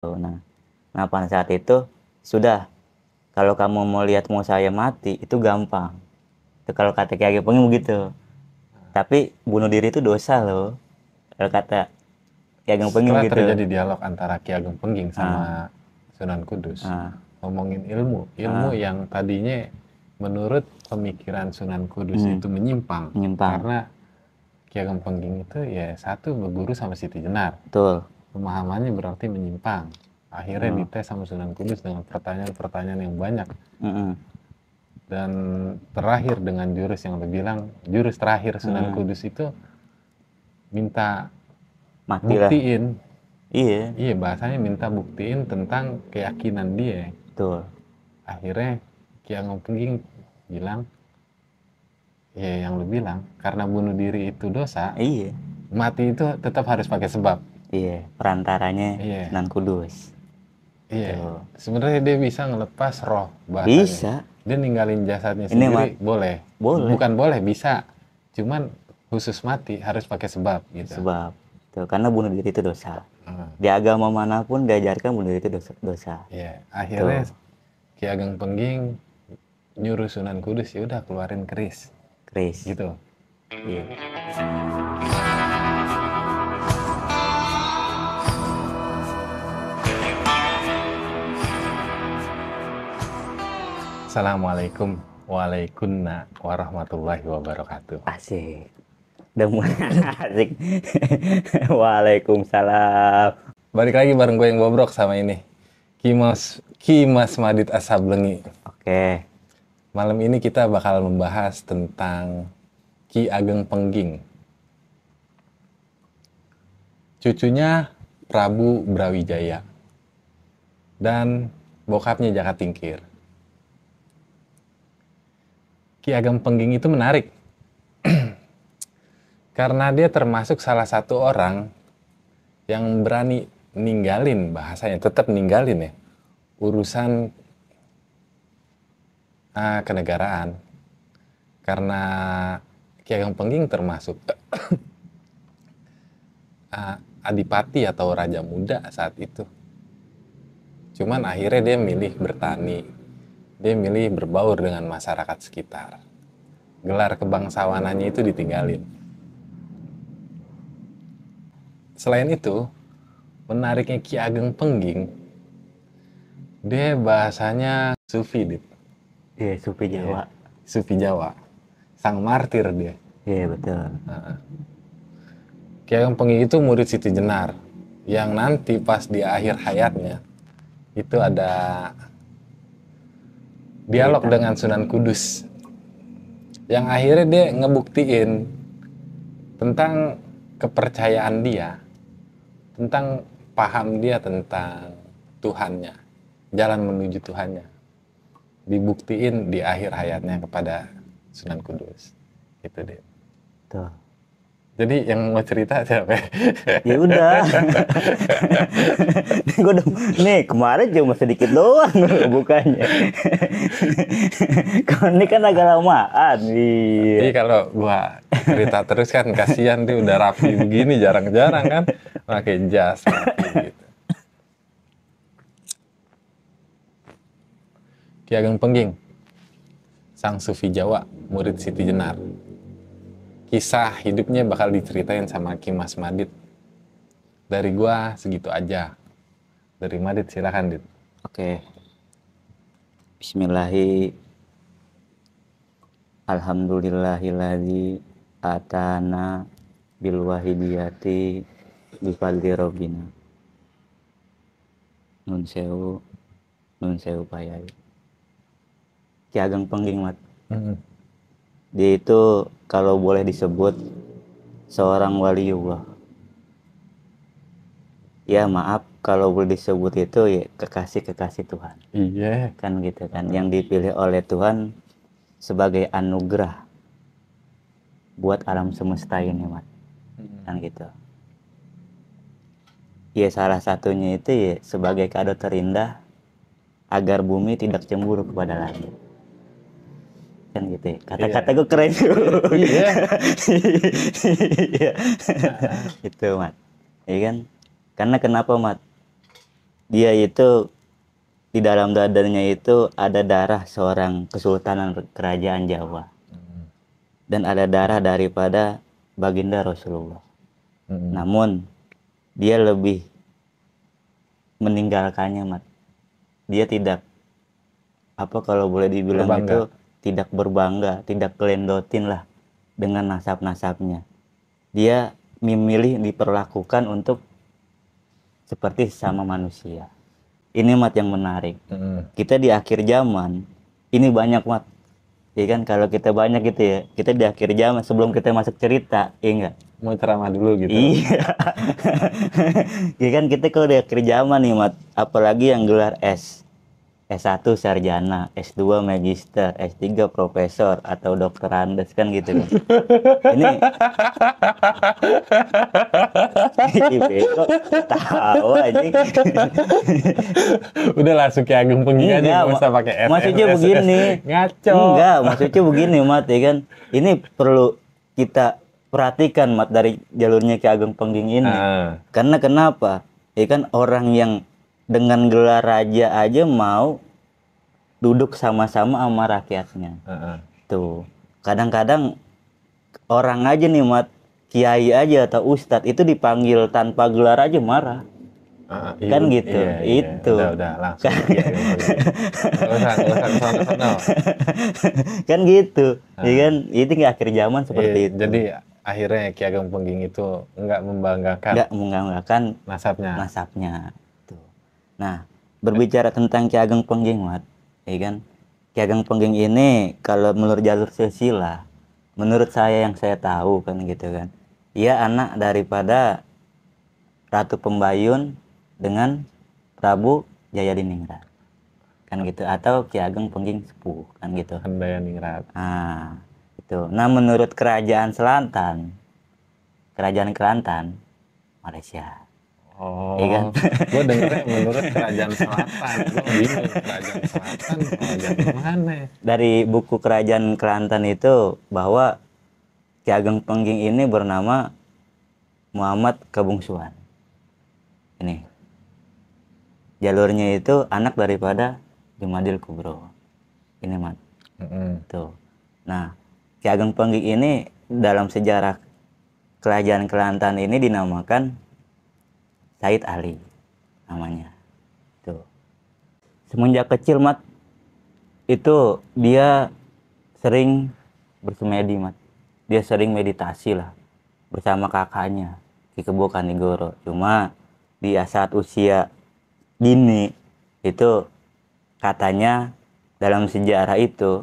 Gitu. Nah, nah pada saat itu sudah kalau kamu mau lihat mau saya mati itu gampang. Itu kalau kata Kiai Pengen begitu. Tapi bunuh diri itu dosa loh. Kalau kata Kiai Pengen Pengging gitu. terjadi dialog antara Kiai Pengging ah. sama ah. Sunan Kudus. Ah. Ngomongin ilmu, ilmu ah. yang tadinya menurut pemikiran Sunan Kudus hmm. itu menyimpang, menyimpang. karena Kiai Pengging itu ya satu berguru sama Siti Jenar. Betul pemahamannya berarti menyimpang. Akhirnya hmm. dites sama Sunan Kudus dengan pertanyaan-pertanyaan yang banyak. Hmm. Dan terakhir dengan jurus yang dibilang jurus terakhir Sunan hmm. Kudus itu minta Mati buktiin. Iya. Iya bahasanya minta buktiin tentang keyakinan dia. Betul. Akhirnya Kiang Ageng bilang, Iya yang lu bilang karena bunuh diri itu dosa. Iya. Mati itu tetap harus pakai sebab. Iya, perantaranya iya. Sunan Kudus. Iya. Gitu. Sebenarnya dia bisa ngelepas roh bahasanya. Bisa. Dia ninggalin jasadnya Ini sendiri mat- boleh. Boleh. Bukan boleh, bisa. Cuman khusus mati harus pakai sebab gitu. Sebab. Tuh, karena bunuh diri itu dosa. Hmm. Di agama manapun diajarkan bunuh diri itu dosa. dosa. Iya. Akhirnya Tuh. Ki Ageng Pengging nyuruh Sunan Kudus ya udah keluarin keris. Keris. Gitu. Iya. Assalamualaikum warahmatullahi wabarakatuh. Asik. Demen asik. Waalaikumsalam. Balik lagi bareng gue yang bobrok sama ini. Kimas Kimas Madit Asablengi. Oke. Malam ini kita bakal membahas tentang Ki Ageng Pengging. Cucunya Prabu Brawijaya dan bokapnya Jaka Tingkir Ki Ageng Pengging itu menarik. Karena dia termasuk salah satu orang yang berani ninggalin bahasanya, tetap ninggalin ya, urusan uh, kenegaraan. Karena Ki Ageng Pengging termasuk uh, adipati atau raja muda saat itu. Cuman akhirnya dia milih bertani dia milih berbaur dengan masyarakat sekitar. Gelar kebangsawanannya itu ditinggalin. Selain itu, menariknya Ki Ageng Pengging, dia bahasanya sufi, Dit. Iya, yeah, sufi Jawa. Yeah, sufi Jawa. Sang martir dia. Iya, yeah, betul. Uh-uh. Ki Ageng Pengging itu murid Siti Jenar, yang nanti pas di akhir hayatnya, itu ada dialog dengan Sunan Kudus yang akhirnya dia ngebuktiin tentang kepercayaan dia tentang paham dia tentang Tuhannya jalan menuju Tuhannya dibuktiin di akhir hayatnya kepada Sunan Kudus itu dia. Tuh. Jadi yang mau cerita siapa? ya udah. gue udah, nih kemarin cuma sedikit doang bukannya. Kalau ini kan agak lamaan. Iya. Tapi kalau gua cerita terus kan kasihan tuh udah rapi begini jarang-jarang kan pakai jas gitu. Ki Ageng Pengging, Sang Sufi Jawa, murid Siti Jenar kisah hidupnya bakal diceritain sama Kimas Madit. Dari gua segitu aja. Dari Madit silakan Dit. Oke. Bismillahi Alhamdulillahilladzi atana bil wahidiyati bifadli robina. Nun sewu, nun sewu payai. Ki Ageng Pengging, Mat. Mm -hmm dia itu kalau boleh disebut seorang waliullah ya maaf kalau boleh disebut itu ya kekasih kekasih Tuhan iya kan gitu kan yang dipilih oleh Tuhan sebagai anugerah buat alam semesta ini mat hmm. kan gitu ya salah satunya itu ya sebagai kado terindah agar bumi tidak cemburu kepada langit kan gitu ya. kata-kata iya. gue keren tuh iya, iya. itu mat ya kan karena kenapa mat dia itu di dalam dadanya itu ada darah seorang kesultanan kerajaan Jawa mm-hmm. dan ada darah daripada baginda Rasulullah. Mm-hmm. Namun dia lebih meninggalkannya mat. Dia tidak apa kalau boleh dibilang Berbangga. itu tidak berbangga, tidak kelendotin lah dengan nasab-nasabnya. Dia memilih diperlakukan untuk seperti sama manusia. Ini mat yang menarik. Kita di akhir zaman ini banyak mat. Ya kan kalau kita banyak gitu ya, kita di akhir zaman sebelum kita masuk cerita, iya enggak? Mau ceramah dulu gitu. Iya. ya kan kita kalau di akhir zaman nih mat, apalagi yang gelar S S1 sarjana, S2 magister, S3 profesor atau dokter andes kan gitu kan. Ini tahu aja. Udah langsung kayak Agung pengin kan, aja enggak pakai S. Maksudnya begini. Ngaco. Enggak, maksudnya begini Mat ya kan. Ini perlu kita perhatikan Mat dari jalurnya ke Agung Pengging ini. Ah. Karena kenapa? Ya kan orang yang dengan gelar raja aja mau duduk sama-sama sama rakyatnya uh -uh. tuh kadang-kadang orang aja nih mat kiai aja atau ustadz itu dipanggil tanpa gelar aja marah Uh, iya, kan gitu iya, iya. itu kan, kan gitu uh, ya kan itu nggak akhir zaman seperti iya, itu jadi akhirnya Ki Ageng Pengging itu nggak membanggakan nggak membanggakan nasabnya nasabnya Nah, berbicara tentang Ki Ageng Pengging, wat, ya kan? Ki Ageng Pengging ini kalau menurut jalur silsilah, menurut saya yang saya tahu kan gitu kan. Ia anak daripada Ratu Pembayun dengan Prabu Jayaningrat. Kan gitu atau Ki Ageng Pengging Sepuh kan gitu. Jayaningrat. Ah, itu. Nah, menurut kerajaan Selatan, kerajaan Kelantan, Malaysia Oh, iya kan? gue dengernya menurut kerajaan selatan. Gue bingung kerajaan selatan, kerajaan mana? Dari buku kerajaan Kelantan itu bahwa Ki Ageng Pengging ini bernama Muhammad Kabungsuan. Ini jalurnya itu anak daripada Jumadil Kubro. Ini mat. Mm-hmm. Tuh. Nah, Ki Ageng Pengging ini dalam sejarah kerajaan Kelantan ini dinamakan Said Ali namanya tuh semenjak kecil mat itu dia sering bersemedi mat dia sering meditasi lah bersama kakaknya di kebun Kanigoro cuma di saat usia dini itu katanya dalam sejarah itu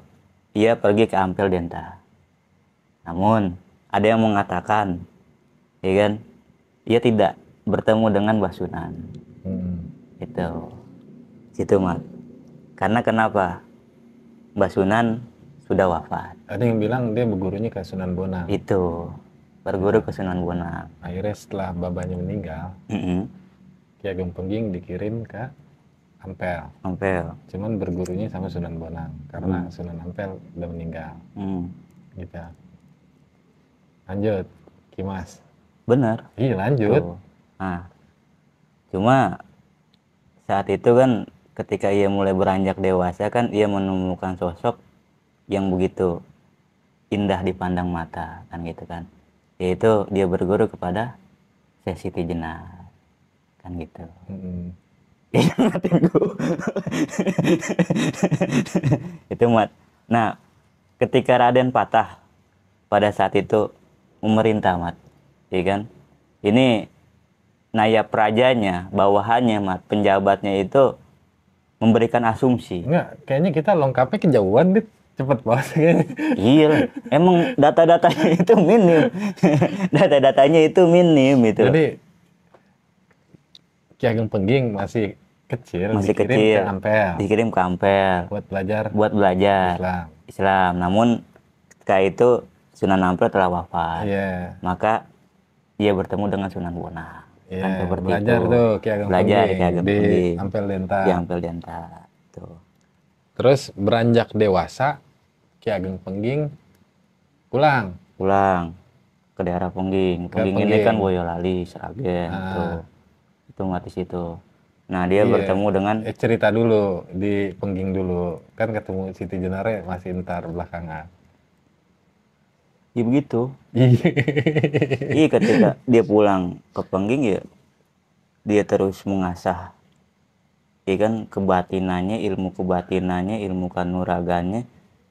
ia pergi ke Ampel Denta namun ada yang mengatakan ya kan ia tidak bertemu dengan Mbah Sunan. Hmm. Itu. Situ, Mat. Karena kenapa? Mbah Sunan sudah wafat. Ada yang bilang dia bergurunya ke Sunan Bonang. Itu. Berguru ke Sunan Bonang. Akhirnya setelah babanya meninggal, mm -hmm. Ki Ageng Pengging dikirim ke Ampel. Ampel. Cuman bergurunya sama Sunan Bonang karena mm. Sunan Ampel udah meninggal. Mm. Gitu. Lanjut, Kimas. Benar. Iya, lanjut. Tuh. Nah, cuma saat itu kan ketika ia mulai beranjak dewasa kan ia menemukan sosok yang begitu indah dipandang mata kan gitu kan yaitu dia berguru kepada Syekh Siti Jenar kan gitu mm-hmm. itu mat nah ketika Raden patah pada saat itu memerintah mat ya kan ini naya prajanya, bawahannya, mat, penjabatnya itu memberikan asumsi. Enggak, kayaknya kita lengkapnya kejauhan, Dit. Cepet banget kayaknya. Iya, emang data-datanya itu minim. data-datanya itu minim gitu. Jadi, Ki Ageng Pengging masih kecil masih dikirim kecil ke Ampel. dikirim ke Ampel buat belajar buat belajar Islam Islam namun ketika itu Sunan Ampel telah wafat yeah. maka ia bertemu dengan Sunan Bonang yeah, kan seperti belajar itu. tuh Ki Ageng belajar Ki Ageng di Ampel Denta di Ampel Denta tuh terus beranjak dewasa Ki Ageng Pengging pulang pulang ke daerah Pengging Pengging, Pengging. ini kan Boyolali Sragen ah. tuh itu mati situ Nah dia iya. bertemu dengan eh, cerita dulu di Pengging dulu kan ketemu Siti Jenare masih ntar belakangan ya begitu iya ketika dia pulang ke Pengging ya dia terus mengasah ya kan kebatinannya ilmu kebatinannya ilmu kanuraganya.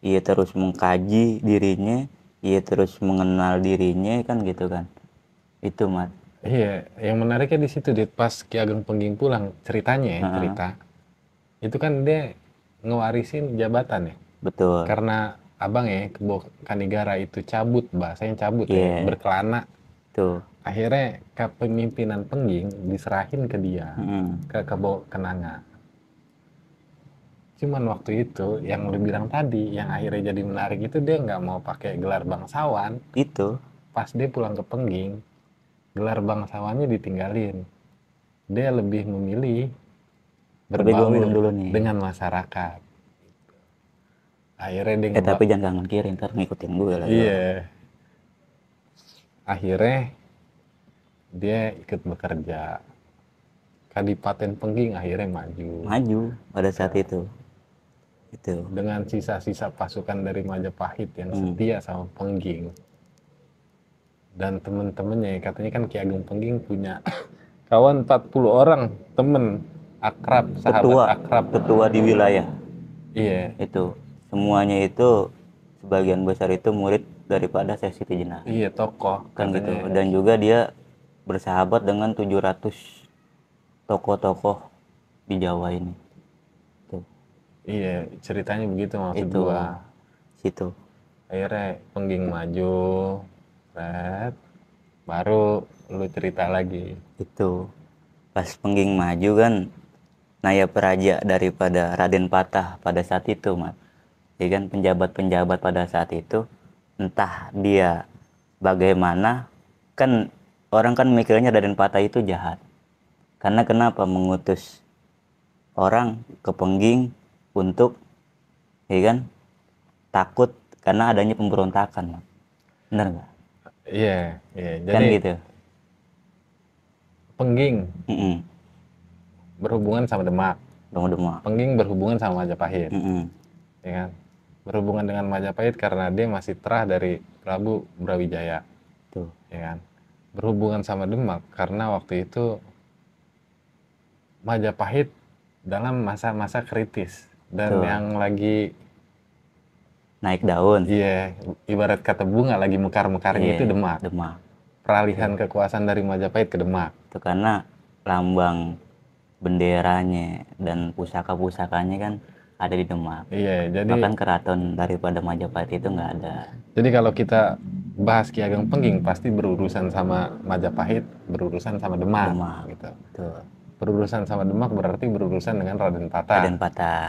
ia terus mengkaji dirinya ia terus mengenal dirinya kan gitu kan itu mat iya yang menariknya di situ pas Ki Ageng Pengging pulang ceritanya ya, cerita itu kan dia ngewarisin jabatan ya betul karena abang ya ke Kanigara itu cabut bahasanya cabut yeah. ya iya. berkelana tuh akhirnya kepemimpinan pengging diserahin ke dia hmm. ke kebo kenanga cuman waktu itu yang lu bilang tadi yang akhirnya jadi menarik itu dia nggak mau pakai gelar bangsawan itu pas dia pulang ke pengging gelar bangsawannya ditinggalin dia lebih memilih berbaur dulu nih. dengan masyarakat akhirnya dia eh, tapi jangan kangen kiri ntar ngikutin gue lah iya yeah. akhirnya dia ikut bekerja Kadipaten Pengging akhirnya maju maju pada saat ya. itu itu dengan sisa-sisa pasukan dari Majapahit yang hmm. setia sama Pengging dan temen-temennya katanya kan Ki Agung Pengging punya kawan 40 orang temen akrab sahabat ketua, akrab ketua di wilayah iya itu semuanya hmm. itu sebagian besar itu murid daripada Syekh Siti Jenar. Iya, tokoh kan gitu. Dan juga dia bersahabat dengan 700 tokoh-tokoh di Jawa ini. Tuh. Iya, ceritanya begitu maksud itu, gua. Situ. Akhirnya pengging maju, red, baru lu cerita lagi. Itu. Pas pengging maju kan Naya Peraja daripada Raden Patah pada saat itu, Mat ya kan penjabat-penjabat pada saat itu entah dia bagaimana kan orang kan mikirnya Raden Patah itu jahat karena kenapa mengutus orang ke Pengging untuk ya kan takut karena adanya pemberontakan bener nggak iya yeah, iya yeah. kan gitu Pengging mm -mm. berhubungan sama Demak Demak Pengging berhubungan sama Majapahit mm -mm. ya kan berhubungan dengan Majapahit karena dia masih terah dari Prabu Brawijaya. Tuh, ya kan. Berhubungan sama Demak karena waktu itu Majapahit dalam masa-masa kritis dan Tuh. yang lagi naik daun. Iya, yeah, ibarat kata bunga lagi mekar-mekarnya yeah, itu Demak. Demak. Peralihan yeah. kekuasaan dari Majapahit ke Demak. Itu karena lambang benderanya dan pusaka-pusakanya kan ada di Demak. Iya, jadi bahkan keraton daripada Majapahit itu nggak ada. Jadi kalau kita bahas Ki Ageng Pengging pasti berurusan sama Majapahit, berurusan sama Demak, Demak. gitu. Betul. Berurusan sama Demak berarti berurusan dengan Raden Patah. Raden Patah.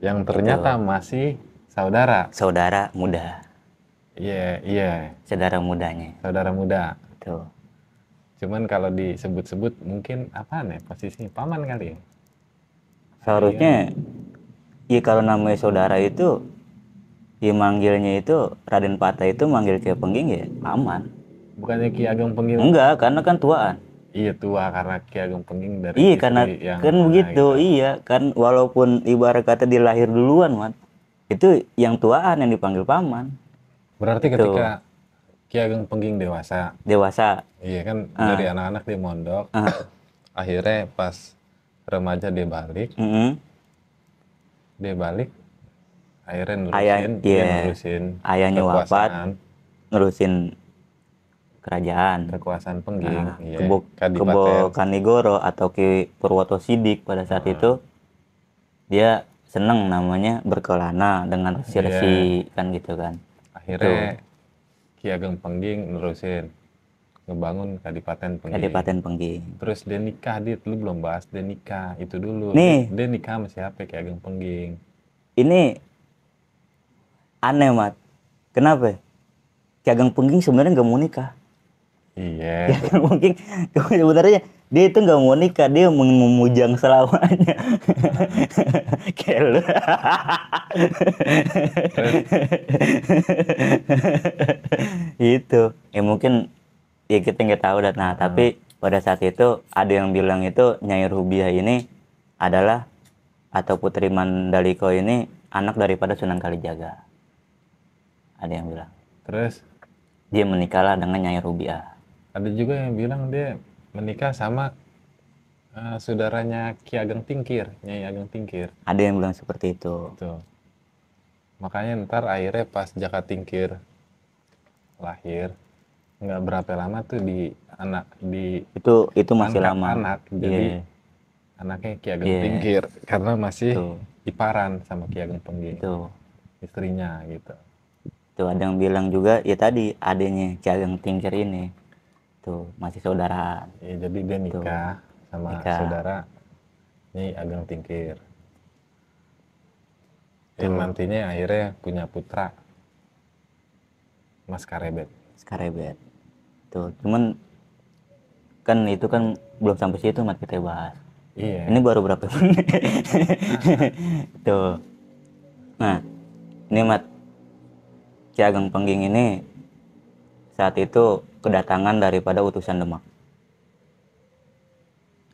Yang ternyata Betul. masih saudara. Saudara muda. Iya, yeah, iya. Yeah. Saudara mudanya. Saudara muda. Betul. Cuman kalau disebut-sebut mungkin apa nih ya posisinya paman kali ya? Seharusnya iya. Iya kalau namanya saudara itu ya manggilnya itu Raden Patah itu manggil Ki Pengging ya aman bukannya Ki Ageng Pengging enggak karena kan tuaan iya tua karena Ki Ageng Pengging dari iya karena yang kan begitu gitu. iya kan walaupun ibarat kata dilahir duluan mat itu yang tuaan yang dipanggil paman berarti gitu. ketika Ki Ageng Pengging dewasa dewasa iya kan uh. dari anak-anak dia mondok uh. akhirnya pas remaja dia balik uh-huh dia balik akhirnya nerusin Ayah, dia ayahnya wafat nerusin kerajaan kekuasaan pengging nah, iya, kebo, kebo Kanigoro atau Ki Purwoto Sidik pada saat nah. itu dia seneng namanya berkelana dengan iya. resi-resi yeah. kan gitu kan akhirnya Tuh. Ki Ageng Pengging nerusin ngebangun Kadipaten pengging. Kadipaten pengging Terus dia nikah, dia lu belum bahas dia nikah itu dulu. Nih. Dia, masih nikah sama siapa kayak Ageng Pengging. Ini aneh mat. Kenapa? Ki Ageng Pengging sebenarnya nggak mau nikah. Iya. Yeah. mungkin sebenarnya dia itu nggak mau nikah, dia mau memujang selamanya. Kayak itu. Ya mungkin ya kita nggak tahu dat nah hmm. tapi pada saat itu ada yang bilang itu Nyai Rubiah ini adalah atau Putri Mandaliko ini anak daripada Sunan Kalijaga ada yang bilang terus dia menikahlah dengan Nyai Rubiah ada juga yang bilang dia menikah sama uh, saudaranya Ki Ageng Tingkir Nyai Ageng Tingkir ada yang bilang seperti itu gitu. makanya ntar akhirnya pas Jaka Tingkir lahir nggak berapa lama tuh di anak di itu itu masih lama anak iya, jadi yeah. anaknya Ki Ageng yeah. Pinggir karena masih tuh. iparan sama Ki Ageng Pinggir itu istrinya gitu itu ada yang bilang juga ya tadi adanya Ki Ageng Pinggir ini tuh masih saudara ya, jadi dia nikah tuh. sama nikah. saudara ini Ageng Tingkir dan nantinya akhirnya punya putra Mas Karebet Mas Karebet gitu cuman kan itu kan belum sampai situ mat kita bahas iya. ini baru berapa menit tuh nah ini mat Ki Ageng Pengging ini saat itu kedatangan daripada utusan Demak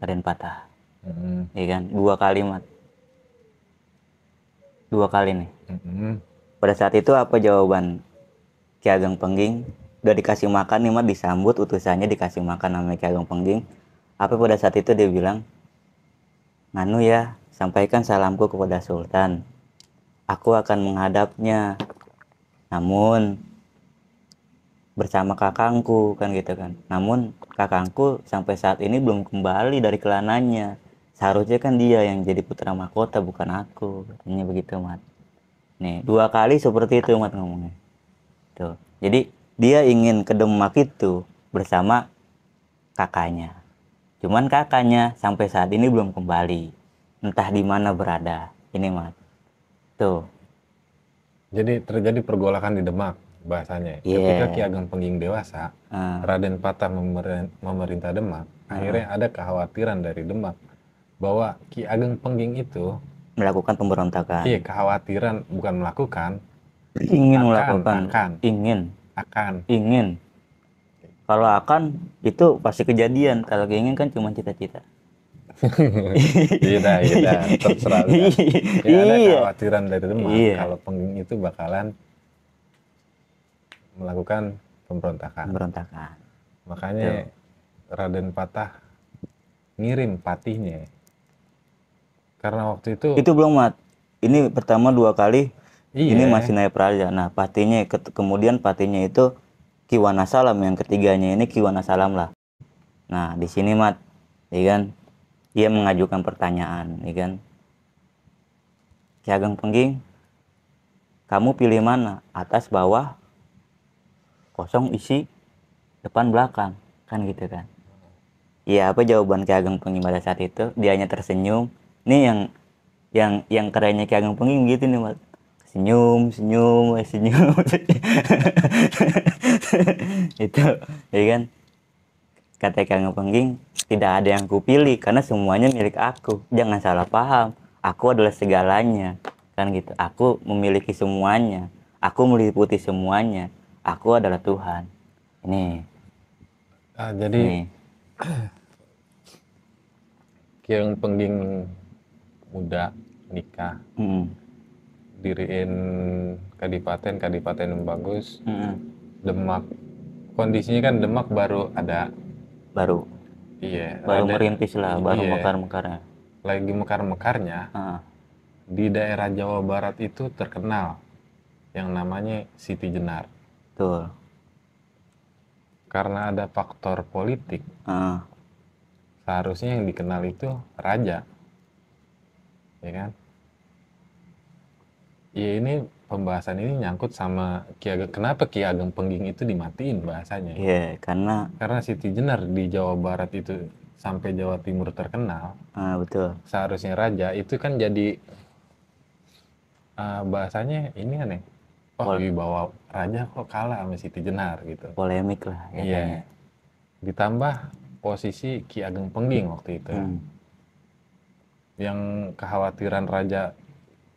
Raden Patah mm-hmm. iya kan dua kalimat dua kali nih mm-hmm. pada saat itu apa jawaban Ki Ageng Pengging udah dikasih makan nih mah disambut utusannya dikasih makan sama Ki Ageng Pengging apa pada saat itu dia bilang nganu ya sampaikan salamku kepada Sultan aku akan menghadapnya namun bersama kakangku kan gitu kan namun kakangku sampai saat ini belum kembali dari kelananya seharusnya kan dia yang jadi putra mahkota bukan aku Ini begitu mat nih dua kali seperti itu mat ngomongnya tuh jadi dia ingin ke Demak itu bersama kakaknya. Cuman kakaknya sampai saat ini belum kembali. Entah di mana berada. Ini mat. Tuh. Jadi terjadi pergolakan di Demak bahasanya. Yeah. Iya. Ketika Ki Ageng Pengging dewasa, uh. Raden Patah memerintah Demak. Uh. Akhirnya ada kekhawatiran dari Demak bahwa Ki Ageng Pengging itu melakukan pemberontakan. Iya, kekhawatiran bukan melakukan, ingin akan, melakukan, akan. ingin akan ingin kalau akan itu pasti kejadian kalau ingin kan cuma cita-cita tidak iya tidak iya terserah ya, ada iya. kekhawatiran dari itu iya. kalau pengin itu bakalan melakukan pemberontakan pemberontakan makanya Betul. Raden Patah ngirim patihnya karena waktu itu itu belum mat ini pertama dua kali Iya. Ini masih naik Praja. Nah, patinya ke kemudian patinya itu Kiwana Salam yang ketiganya ini Kiwana Salam lah. Nah, di sini Mat, ya kan, ia mengajukan pertanyaan, ya kan. Ki Ageng Pengging, kamu pilih mana? Atas, bawah, kosong, isi, depan, belakang, kan gitu kan. Iya, apa jawaban Ki Ageng Pengging pada saat itu? Dia hanya tersenyum. Ini yang yang yang kerennya Ki Ageng Pengging gitu nih, Mat senyum senyum eh, senyum itu ya kan kata Kang Pengging tidak ada yang kupilih karena semuanya milik aku jangan salah paham aku adalah segalanya kan gitu aku memiliki semuanya aku meliputi semuanya aku adalah Tuhan ini ah, jadi ini. Pengging muda nikah -hmm diriin kadipaten kadipaten yang bagus hmm. demak kondisinya kan demak baru ada baru iya baru ada, merintis lah baru iya. mekar mekarnya lagi mekar mekarnya di daerah Jawa Barat itu terkenal yang namanya Siti Jenar betul karena ada faktor politik seharusnya yang dikenal itu raja ya kan ya ini pembahasan ini nyangkut sama Ki Ageng. Kenapa Ki Ageng Pengging itu dimatiin bahasanya? Iya, yeah, karena karena Siti Jenar di Jawa Barat itu sampai Jawa Timur terkenal. Ah, betul. Seharusnya raja itu kan jadi uh, bahasanya ini aneh. Oh, Pol raja kok kalah sama Siti Jenar gitu. Polemik lah ya. Iya. Kan yeah. Ditambah posisi Ki Ageng Pengging waktu itu. Hmm. Yang kekhawatiran raja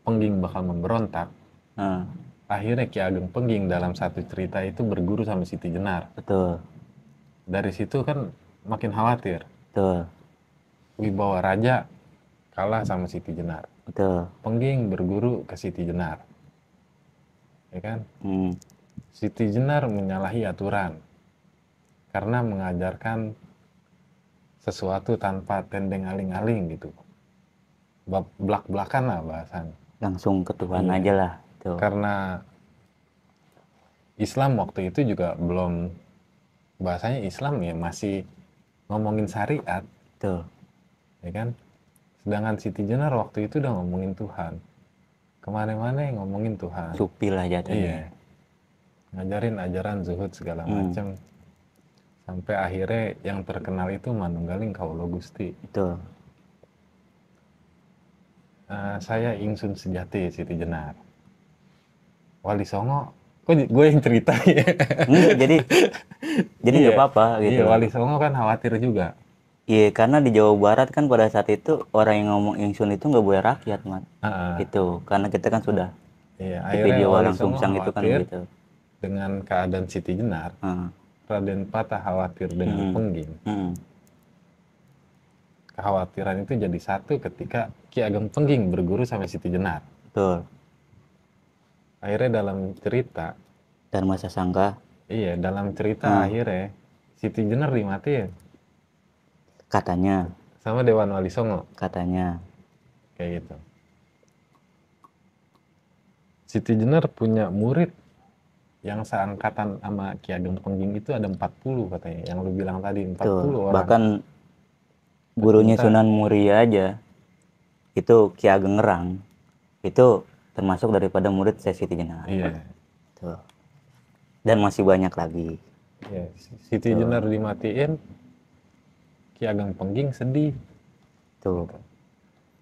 Pengging bakal memberontak, nah. akhirnya Ki Ageng Pengging dalam satu cerita itu berguru sama Siti Jenar. Betul. Dari situ kan makin khawatir. Betul. Wibawa Raja kalah sama Siti Jenar. Betul. Pengging berguru ke Siti Jenar. Ya kan? Hmm. Siti Jenar menyalahi aturan karena mengajarkan sesuatu tanpa tendeng aling-aling gitu. Belak-belakan lah bahasanya langsung ke Tuhan iya. aja lah tuh. Gitu. karena Islam waktu itu juga belum bahasanya Islam ya masih ngomongin syariat tuh ya kan sedangkan Siti Jenar waktu itu udah ngomongin Tuhan kemana-mana yang ngomongin Tuhan supi lah jatuhnya iya. ngajarin ajaran zuhud segala hmm. macam sampai akhirnya yang terkenal itu Manunggaling Kaulo Gusti betul Eh, saya Ingsun Sejati Siti Jenar. Wali Songo, kok gue yang cerita ya? Hmm, jadi jadi nggak gak iya, apa-apa iya, gitu. Iya, Wali Songo kan khawatir juga. Iya, karena di Jawa Barat kan pada saat itu orang yang ngomong Ingsun itu nggak boleh rakyat, man. Uh, gitu, karena kita kan sudah iya, di video Wali songo sang itu kan gitu. Dengan keadaan Siti Jenar, uh. Raden Patah khawatir dengan hmm. Pengging. Hmm. Kekhawatiran itu jadi satu ketika Ki Ageng Pengging berguru sama Siti Jenar. Betul. Akhirnya dalam cerita dan masa sangka. Iya, dalam cerita hmm. akhirnya Siti Jenar dimatiin. Katanya. Sama Dewan Wali Songo. Katanya. Kayak gitu. Siti Jenar punya murid yang seangkatan sama Ki Ageng Pengging itu ada 40 katanya yang lu bilang tadi 40 Tuh, orang. Bahkan gurunya Sunan Muria aja itu Kia Gengerang itu termasuk daripada murid saya Siti Jenar. Iya. Tuh. Dan masih banyak lagi. Iya. Siti Tuh. Jenar dimatiin, Ki Ageng Pengging sedih. Tuh.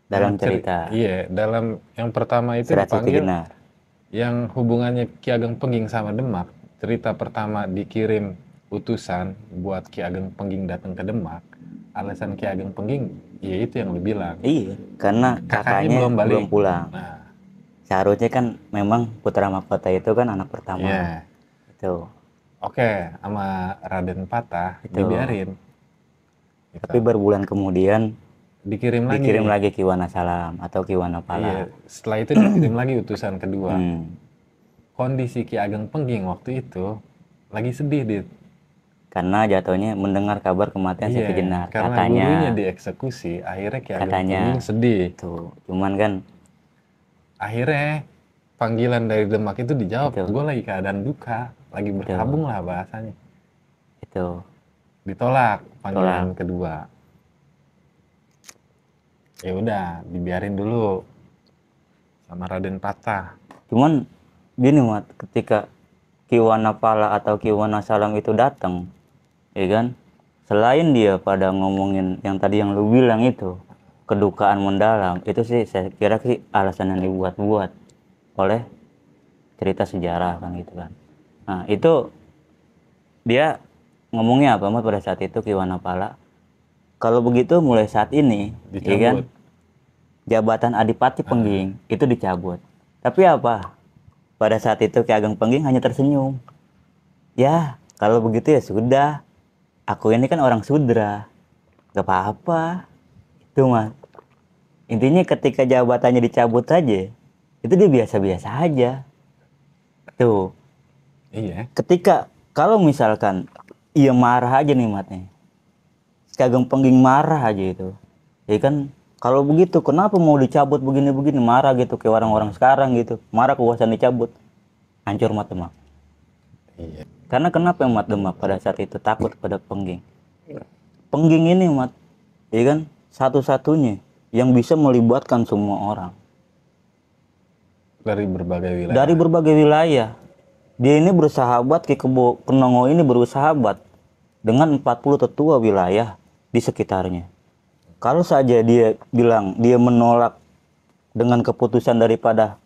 Dalam cerita. Iya, dalam yang pertama itu Serat dipanggil Siti Jenar. yang hubungannya Ki Ageng Pengging sama Demak. Cerita pertama dikirim utusan buat Ki Ageng Pengging datang ke Demak, alasan Ki Ageng Pengging ya itu yang lu bilang. Iya, karena kakaknya, kakaknya belum, balik. belum pulang. Nah. Seharusnya kan memang putra mahkota itu kan anak pertama. Yeah. Iya. Itu. Oke, sama Raden Patah itu. dibiarin. Gitu. Tapi berbulan kemudian dikirim, lagi. Dikirim lagi Ki Salam atau Ki Wanapala. Iya, setelah itu dikirim lagi utusan kedua. Hmm. Kondisi Ki Ageng Pengging waktu itu lagi sedih, Dit karena jatuhnya mendengar kabar kematian iya, sejenak karena katanya gurunya dieksekusi akhirnya kayak katanya sedih tuh cuman kan akhirnya panggilan dari Demak itu dijawab itu. gue lagi keadaan duka lagi berkabung itu. lah bahasanya itu ditolak panggilan Tolak. kedua ya udah dibiarin dulu sama Raden Patah cuman gini mat ketika Kiwana Pala atau Kiwana Salam itu datang ya kan selain dia pada ngomongin yang tadi yang lu bilang itu kedukaan mendalam itu sih saya kira sih alasan yang dibuat-buat oleh cerita sejarah kan gitu kan nah itu dia ngomongnya apa mas pada saat itu Pala kalau begitu mulai saat ini dicabut. ya kan jabatan adipati pengging ah. itu dicabut tapi apa pada saat itu Ki Ageng Pengging hanya tersenyum ya kalau begitu ya sudah aku ini kan orang sudra gak apa-apa itu mah intinya ketika jabatannya dicabut saja, itu dia biasa-biasa aja tuh iya ketika kalau misalkan iya marah aja nih matnya kagak pengging marah aja itu ya kan kalau begitu kenapa mau dicabut begini-begini marah gitu kayak orang-orang sekarang gitu marah kekuasaan dicabut hancur matemak. iya karena kenapa umat Demak pada saat itu takut pada pengging? Iya. Pengging ini umat, ya kan, satu-satunya yang bisa melibatkan semua orang. Dari berbagai wilayah. Dari berbagai wilayah. Dia ini bersahabat, Ki Kebo Kenongo ini bersahabat dengan 40 tetua wilayah di sekitarnya. Kalau saja dia bilang dia menolak dengan keputusan daripada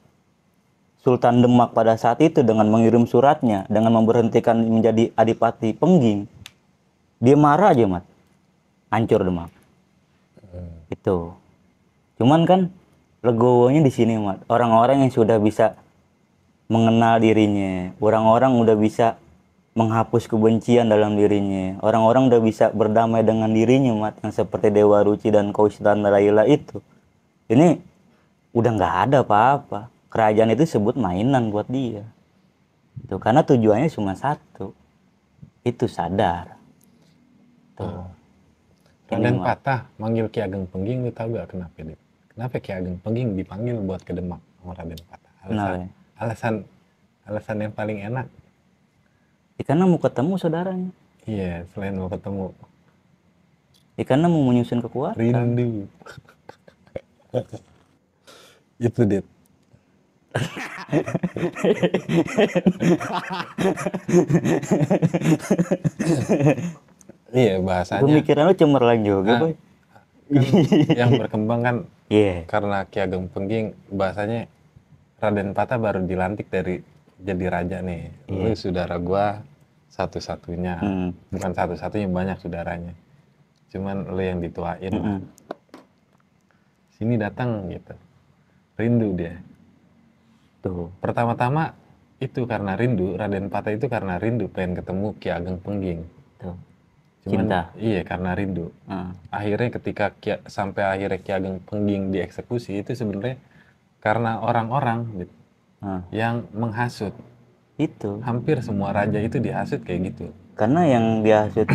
Sultan Demak pada saat itu dengan mengirim suratnya, dengan memberhentikan menjadi adipati Pengging, dia marah aja mat, hancur Demak. Hmm. Itu. Cuman kan legowonya di sini mat. Orang-orang yang sudah bisa mengenal dirinya, orang-orang udah bisa menghapus kebencian dalam dirinya, orang-orang udah bisa berdamai dengan dirinya mat, yang seperti Dewa Ruci dan Kausitan Laila itu. Ini udah nggak ada apa-apa kerajaan itu sebut mainan buat dia tuh karena tujuannya cuma satu itu sadar tuh oh. Raden Patah manggil Ki Ageng Pengging lu tahu gak kenapa ini? Kenapa Ki Ageng Pengging dipanggil buat ke Demak sama Raden Patah? Alasan, nah, alasan alasan yang paling enak. Ya, karena mau ketemu saudaranya. Iya, selain mau ketemu. Ya karena mau menyusun kekuatan. Rindu. Itu dia iya bahasanya. Pemikiran lu cemerlang juga, nah, Kan yang berkembang kan yeah. karena Ki Ageng Pengging bahasanya Raden Patah baru dilantik dari jadi raja nih. Yeah. Lu saudara gua satu-satunya. Hmm. Bukan satu-satunya banyak saudaranya. Cuman lu yang dituain. Hmm. Sini datang gitu. Rindu dia gitu. Pertama-tama itu karena rindu, Raden Pata itu karena rindu pengen ketemu Ki Ageng Pengging. Gitu. Cuman, Cinta. Iya, karena rindu. Uh. Akhirnya ketika kia, sampai akhirnya Ki Ageng Pengging dieksekusi itu sebenarnya karena orang-orang gitu, uh. yang menghasut. Itu. Hampir semua raja itu dihasut kayak gitu. Karena yang dihasut,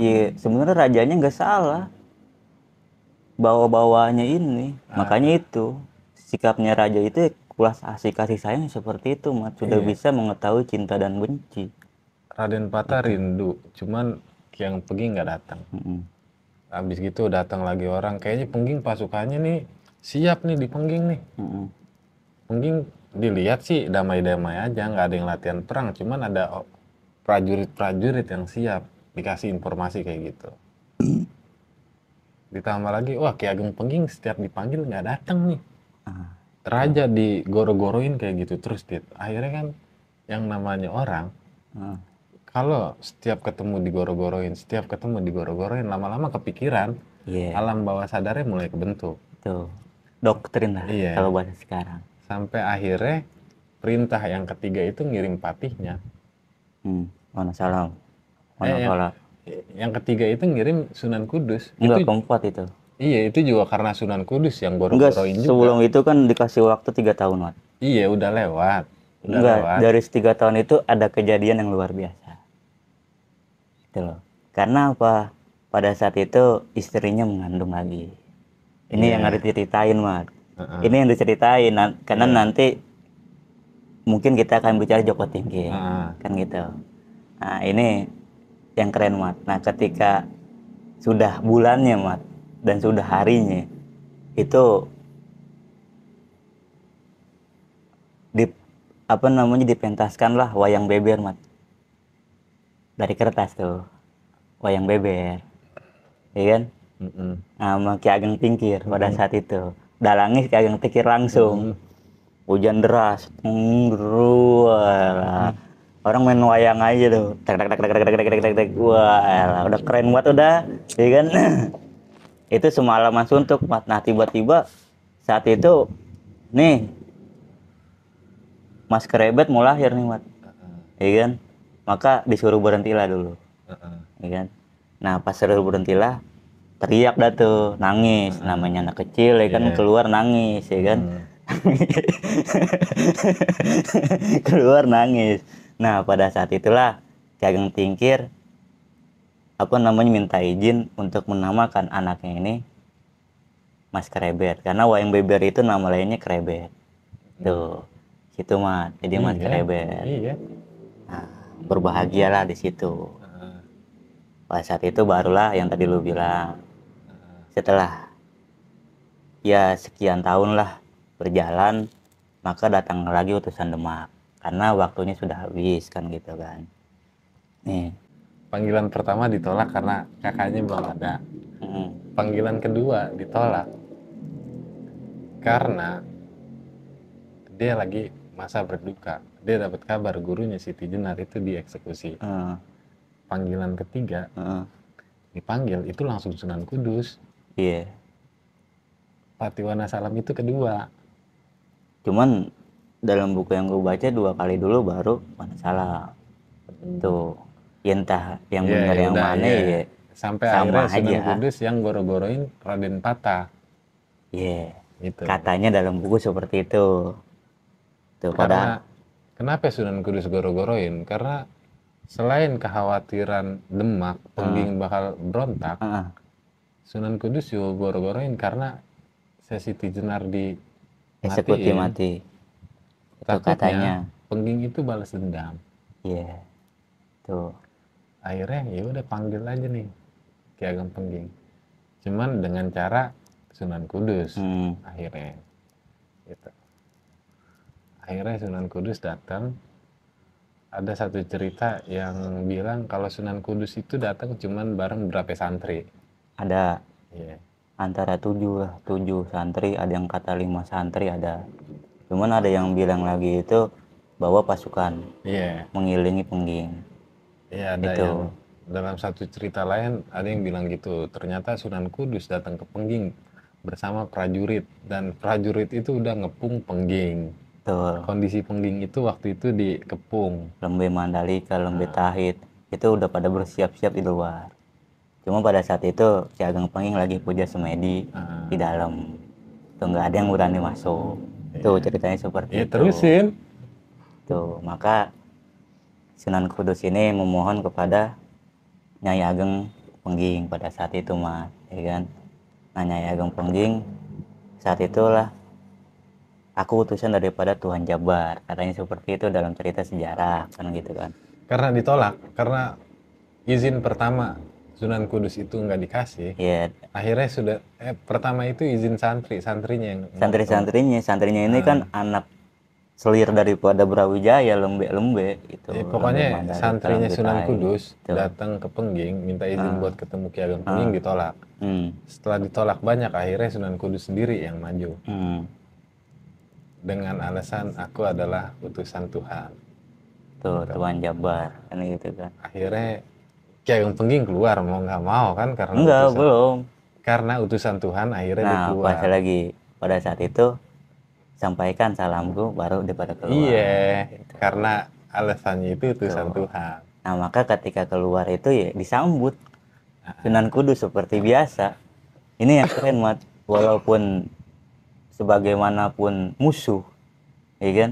ya sebenarnya rajanya nggak salah. Bawa-bawanya ini, ah. makanya itu sikapnya raja itu ya kulas asik kasih sayang seperti itu mat sudah iya. bisa mengetahui cinta dan benci Raden Pata rindu cuman yang pergi nggak datang mm-hmm. habis gitu datang lagi orang kayaknya pengging pasukannya nih siap nih di pengging nih mm-hmm. pengging dilihat sih damai-damai aja nggak ada yang latihan perang cuman ada prajurit-prajurit yang siap dikasih informasi kayak gitu mm. ditambah lagi wah Ki Ageng Pengging setiap dipanggil nggak datang nih ah raja digoro-goroin kayak gitu terus dit akhirnya kan yang namanya orang hmm. kalau setiap ketemu digoro-goroin setiap ketemu digoro-goroin lama-lama kepikiran yeah. alam bawah sadarnya mulai kebentuk tuh doktrin lah yeah. kalau bahasa sekarang sampai akhirnya perintah yang ketiga itu ngirim patihnya hmm. mana salam mana eh, yang, eh, yang ketiga itu ngirim Sunan Kudus enggak itu, keempat itu Iya itu juga karena Sunan Kudus yang baru borongin juga. sebelum itu kan dikasih waktu tiga tahun Wan. Iya udah lewat. Udah Enggak, lewat. dari tiga tahun itu ada kejadian yang luar biasa. Gitu loh. Karena apa? Pada saat itu istrinya mengandung lagi. Ini yeah. yang iya. harus diceritain, Mat. Uh-uh. Ini yang diceritain karena yeah. nanti mungkin kita akan bicara Joko Tinggi. Uh-uh. Kan gitu. Nah, ini yang keren, Mat. Nah, ketika sudah bulannya, Mat dan sudah harinya itu di apa namanya dipentaskan lah wayang beber mat dari kertas tuh wayang beber ya kan mm -mm. Ki Ageng Tingkir mm -mm. pada saat itu dalangnya Ki Ageng Tingkir langsung mm -mm. hujan deras mm, orang main wayang aja tuh tak tak tak tak tak tak tak tak tak wah udah keren banget udah iya kan itu semalaman suntuk Mat. Nah tiba-tiba saat itu nih Mas Kerebet mau lahir nih Mat. Iya kan? Maka disuruh berhentilah dulu. Iya kan? Nah pas suruh berhentilah teriak dah tuh nangis namanya anak kecil ya kan? iya. keluar nangis ya kan keluar nangis nah pada saat itulah Cageng Tingkir apa namanya minta izin untuk menamakan anaknya ini Mas Krebet karena wayang beber itu nama lainnya Krebet tuh situ mah jadi iya, Mas Krebet iya. nah, berbahagialah di situ pada saat itu barulah yang tadi lu bilang setelah ya sekian tahun lah berjalan maka datang lagi utusan Demak karena waktunya sudah habis kan gitu kan nih panggilan pertama ditolak karena kakaknya belum ada hmm. panggilan kedua ditolak karena dia lagi masa berduka dia dapat kabar gurunya Siti Jenar itu dieksekusi Uh. panggilan ketiga uh. dipanggil itu langsung Sunan Kudus iya yeah. Patiwana Salam itu kedua cuman dalam buku yang gue baca dua kali dulu baru mana salah itu Ya entah yang ya, benar ya yang mana ya. ya. Sampai Sama akhirnya Sunan Kudus yang goro-goroin Raden Patah. Iya. Yeah. Gitu. Katanya dalam buku seperti itu. Tuh, Karena, pada... kenapa Sunan Kudus goro-goroin? Karena selain kekhawatiran demak, hmm. pengging uh. bakal berontak, uh. Hmm. Sunan Kudus juga goro-goroin karena Siti Jenar di eksekusi mati. Itu katanya. Pengging itu balas dendam. Iya. Yeah. Tuh akhirnya ya udah panggil aja nih Ki Ageng Pengging cuman dengan cara Sunan Kudus hmm. akhirnya gitu akhirnya Sunan Kudus datang ada satu cerita yang bilang kalau Sunan Kudus itu datang cuman bareng berapa santri ada yeah. antara tujuh lah tujuh santri ada yang kata lima santri ada cuman ada yang bilang lagi itu bawa pasukan yeah. mengilingi pengging Iya ada itu. yang dalam satu cerita lain ada yang bilang gitu. Ternyata Sunan Kudus datang ke Pengging bersama prajurit dan prajurit itu udah ngepung Pengging. Betul. Kondisi Pengging itu waktu itu dikepung. Lembe Mandalika, Lembe nah. Tahit itu udah pada bersiap-siap di luar. Cuma pada saat itu Ki Ageng Pengging lagi puja semedi nah. di dalam. Tuh nggak ada yang berani masuk. Tuh iya. ceritanya seperti ya, itu. terusin. Tuh, maka Sunan Kudus ini memohon kepada Nyai Ageng Pengging pada saat itu mas ya kan nah Nyai Ageng Pengging saat itulah aku utusan daripada Tuhan Jabar katanya seperti itu dalam cerita sejarah kan gitu kan karena ditolak karena izin pertama Sunan Kudus itu nggak dikasih. Iya. Akhirnya sudah eh, pertama itu izin santri, santrinya yang santri-santrinya, santrinya ini nah. kan anak selir daripada Brawijaya lembek-lembek itu. Ya, pokoknya santrinya Sunan Kudus gitu. datang ke Pengging minta izin hmm. buat ketemu Ki Ageng Pengging hmm. ditolak. Hmm. Setelah ditolak banyak akhirnya Sunan Kudus sendiri yang maju. Hmm. Dengan alasan aku adalah utusan Tuhan. Tuh, gitu. Tuhan Jabar kan gitu kan. Akhirnya Ki Ageng Pengging keluar mau nggak mau kan karena Enggak, utusan, belum. Karena utusan Tuhan akhirnya nah, dikeluar. lagi pada saat itu sampaikan salamku baru daripada keluar. Iya, gitu. karena alasannya itu itu Tuhan. Nah maka ketika keluar itu ya disambut Sunan Kudus seperti biasa. Ini yang keren mat, walaupun sebagaimanapun musuh, ya kan?